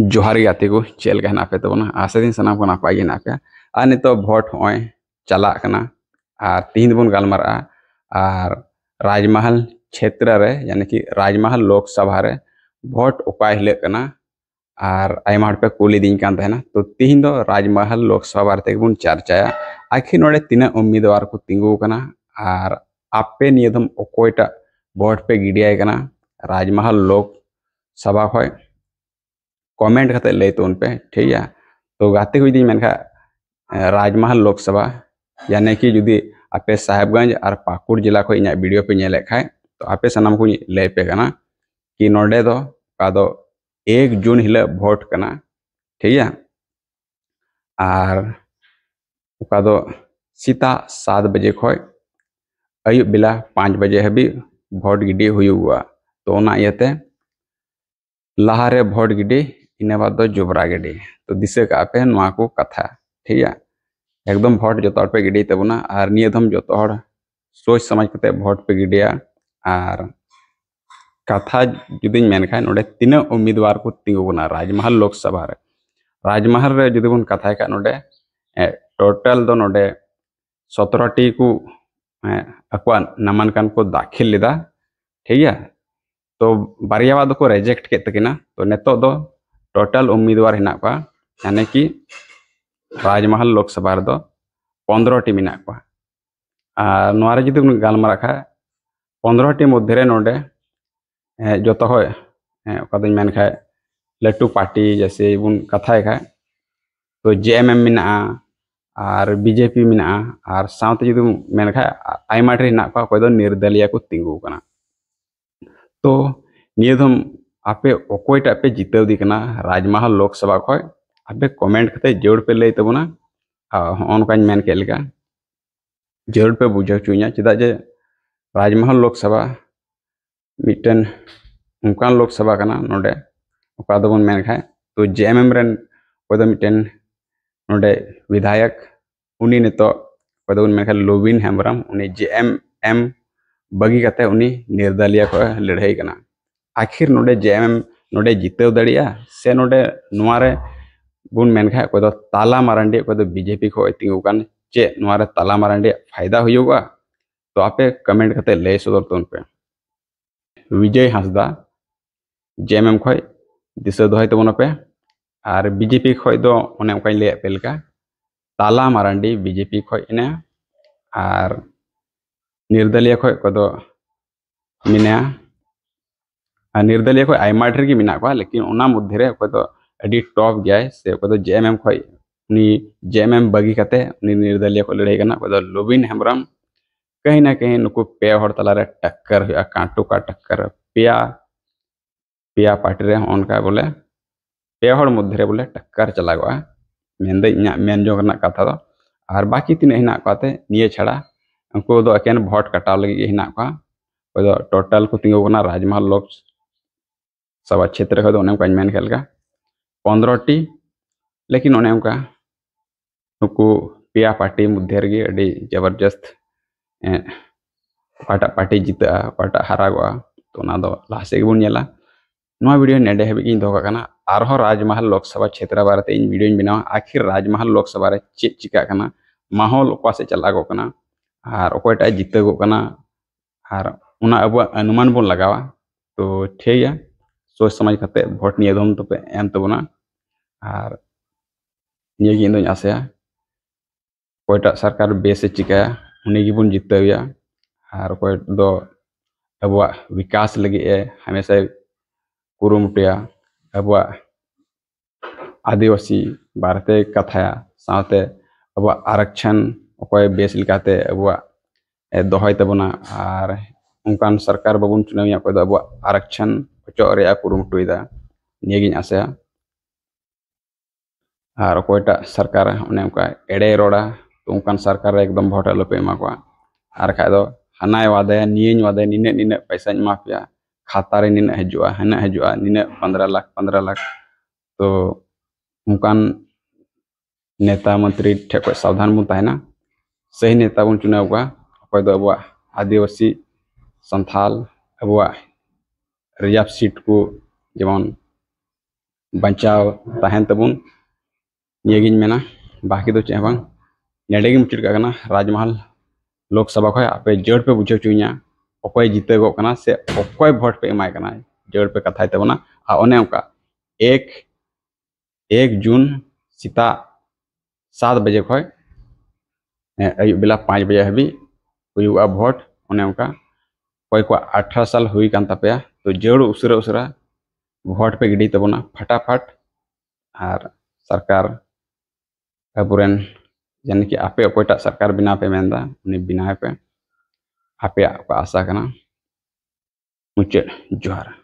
जोहार गया तीगू चल के हेना पे तबना तो आशा दिन सामना को नपाय पे तो आर नित भोट हों चलना तीन बन ग राजमहल क्षेत्र रे यानी कि राजमहल लोकसभा रे भोट उपाय हिल पे कुली दी तहना तो तीन दो राजमहल लोकसभा तक बन चर्चा आखिर नोड़े तना उम्मीदवार को तीगूकना और आपे नियम अकोटा भोट पे गिडिये राजमहल लोकसभा कमेंट करते ले तो उनपे ठीक है तो गाते हुई दी राजमहल लोकसभा यानी कि जुदी आपे साहेबगंज और पाकुड़ जिला को इन वीडियो पे नेले खाए तो आपे सनम को पे करना कि नोडे दो का दो एक जून हिले भोट करना ठीक है और उका दो सीता सात बजे खोय अयु बिला पाँच बजे हबी भोट गिडी हुई हुआ तो ना इते लहारे भोट गिडी ᱤᱱᱟᱹ ᱵᱟᱫ ᱫᱚ ᱡᱚᱵᱨᱟ तो ᱛᱚ ᱫᱤᱥᱟᱹ ना को कथा ठीक है एकदम भोट जो पे ᱡᱚᱛᱚ तबना और नियम जो सोच समझ करते भोट पे गिडिया और कथा जुदी मेनखा ना तीन उम्मीदवार को तिगुना राजमहल लोकसभा राजमहल जुदी बन कथा खा ना टोटल दो तो नोड़े सतरटी को अकुआ नामांकन को दाखिल लेदा ठीक है तो बारिया को रेजेक्ट के तकिना तो नेतो दो टोटल उम्मीदवार हेना को यानी कि राजमहल लोकसभा पंद्रह टी मेना को आ नोरे जदी गलमारा खा पंद्रह टी मध्य ना जो मन होय ओकादिन खा लट्टू पार्टी जैसे बन कथा खा तो जे एम एम और बीजेपी मेना और साथ जदी मेन खा आईमाट हेना को निर्दलिया को तिंगु तो नियम आपे अकोटा पे जितव दीकना राजमहल लोकसभा खो आपे कमेंट खाते जोड़ पे लैताबना हाँ का जोड़ पे बुझे चुना चेदा जे राजमहल लोकसभा मिटन उनका लोकसभा का नोडे मन खा तो जे एम एम रिटन नोडे विधायक उन्नी नितोबा लोबिन हेम्ब्रम उन्नी जे एम एम बगी निर्दलिया को लड़ाई लड़ाईना आखिर नोडे जेएमएम नोडे जितेव दड़िया से नोडे नवारे बुन मेन खाय को तो ताला मारांडी को तो बीजेपी को तिंगु कान चे नवारे ताला मारांडी फायदा हुयुगा तो आपे कमेंट करते ले सदर तोन पे विजय हांसदा जेएमएम खय दिसो दोय तबन तो पे और बीजेपी खय दो ओने ओकाय ले पेलका ताला मारांडी बीजेपी खय इने और निर्दलीय खय को मिना निर्दलीय को ᱟᱭᱢᱟ ᱰᱷᱮᱨ ᱜᱮ ᱢᱮᱱᱟᱜ ᱠᱚᱣᱟ ᱞᱮᱠᱤᱱ ᱚᱱᱟ ᱢᱚᱫᱽᱫᱷᱮ ᱨᱮ ᱚᱠᱚᱭ ᱫᱚ ᱟᱹᱰᱤ ᱴᱚᱯ ᱜᱮᱭᱟᱭ ᱥᱮ ᱚᱠᱚᱭ ᱫᱚ ᱡᱮᱮᱢᱮᱢ ᱠᱷᱚᱡ निर्दलीय को लड़ाई करना ᱚᱠᱚᱭ ᱫᱚ ᱞᱚᱵᱤᱱ कहीं ना कहीं नुक पे हर तलारे टक्कर हुआ कांटो का टक्कर पिया पिया पार्टी रे उनका बोले पे हर मध्य रे बोले टक्कर चला गया मेन दे मेन जो करना कथा तो और बाकी तीन हिना काते निये छड़ा उनको दो तो अकेन काटा कटाव लगी हिना का तो टोटल को तिंगो राजमहल लोग सब अच्छे तरह तो उन्हें मैन खेल का पंद्रह लेकिन उन्हें का नुकु पिया पार्टी मध्य जबरदस्त पाटा पार्टी जीता पाटा हारा तो लासे बन ना भिडियो नेडे हाबी दहकान और राजमहल लोकसभा क्षेत्र बारे तो वीडियो बनाव आखिर राजमहल लोकसभा चे चिका माहौल से चलना और अकटा जितगना और अब अनुमान बन लगवा तो ठीक है सोच समझ करते भोट नहीं दम तो एम तब और नहीं आशे कोईट सरकार बेस चिकाया उनगी बन जित अब विकास लगे हमेशा कुरुमुटिया अब आदिवासी बारे कथाया साथ अब आरक्षण अकय बेस अब दहय तबना तो और उनकान सरकार बाबन चुनाव अब आरक्षण ᱚᱪᱚᱜ ᱨᱮᱭᱟᱜ ᱠᱩᱨᱩᱢᱩᱴᱩᱭᱮᱫᱟ ᱱᱤᱭᱟᱹᱜᱤᱧ ᱟᱥᱟᱭᱟ ᱟᱨ ᱚᱠᱚᱭᱴᱟᱜ ᱥᱚᱨᱠᱟᱨ ᱚᱱᱮ ᱚᱱᱠᱟ ᱮᱲᱮ ᱨᱚᱲᱟ ᱛᱚ ᱚᱱᱠᱟᱱ ᱥᱚᱨᱠᱟᱨ ᱨᱮ ᱮᱠᱫᱚᱢ ᱵᱷᱳᱴ ᱟᱞᱚᱯᱮ ᱮᱢᱟ ᱠᱚᱣᱟ ᱟᱨ ᱠᱷᱟᱡ ᱫᱚ ᱦᱟᱱᱟᱭ ᱣᱟᱫᱟᱭᱟ ᱱᱤᱭᱟᱹᱧ ᱣᱟᱫᱟᱭᱟ ᱱᱤᱱᱟᱹᱜ ᱱᱤᱱᱟᱹᱜ ᱯᱟᱭᱥᱟᱧ ᱮᱢᱟ ᱯᱮᱭᱟ खाता रे निना हजूआ हना हजूआ निना पंद्रह लाख पंद्रह लाख तो उनकान नेता मंत्री ठेक सावधान बन तहना सही नेता बन चुनाव अकोद अब आदिवासी संथाल अब रिजर्व सीट को जेबन बचावन ये बाकी तो चे ने मुचाद कर राजमहल लोकसभा खे जड़ पे बुझे चुना अक जितगना से अक भोट पे एमाकान जड़ पे कथा तबना आने एक एक जून सीता सात बजे खे अयु बेला पाँच बजे हाबी हुआ भोट अने का अठारह साल हुई तपेया तो जड़ उसरा उसरा भोट पे गिडी तबना फटाफट आर सरकार अब यानी कि आपे अपेट सरकार बिना पे मेन उन्हें बिना पे आपे आशा करना मुचे जोहरा